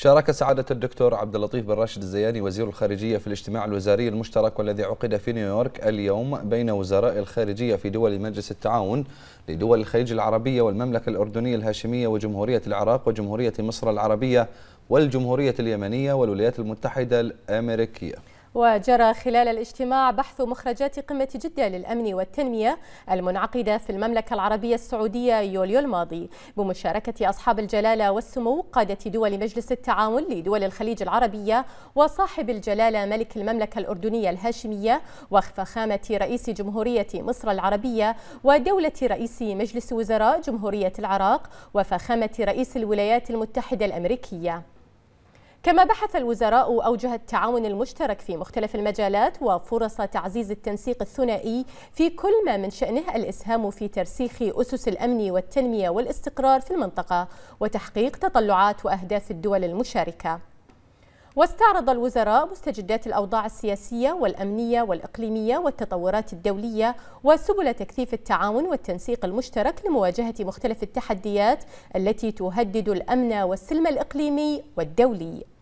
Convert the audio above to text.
شارك سعادة الدكتور عبد اللطيف بن راشد الزياني وزير الخارجية في الاجتماع الوزاري المشترك والذي عقد في نيويورك اليوم بين وزراء الخارجية في دول مجلس التعاون لدول الخليج العربية والمملكة الأردنية الهاشمية وجمهورية العراق وجمهورية مصر العربية والجمهورية اليمنية والولايات المتحدة الأمريكية وجرى خلال الاجتماع بحث مخرجات قمة جدة للأمن والتنمية المنعقدة في المملكة العربية السعودية يوليو الماضي بمشاركة أصحاب الجلالة والسمو قادة دول مجلس التعاون لدول الخليج العربية وصاحب الجلالة ملك المملكة الأردنية الهاشمية وفخامة رئيس جمهورية مصر العربية ودولة رئيس مجلس وزراء جمهورية العراق وفخامة رئيس الولايات المتحدة الأمريكية كما بحث الوزراء أوجه التعاون المشترك في مختلف المجالات وفرص تعزيز التنسيق الثنائي في كل ما من شأنه الإسهام في ترسيخ أسس الأمن والتنمية والاستقرار في المنطقة وتحقيق تطلعات وأهداف الدول المشاركة واستعرض الوزراء مستجدات الأوضاع السياسية والأمنية والإقليمية والتطورات الدولية وسبل تكثيف التعاون والتنسيق المشترك لمواجهة مختلف التحديات التي تهدد الأمن والسلم الإقليمي والدولي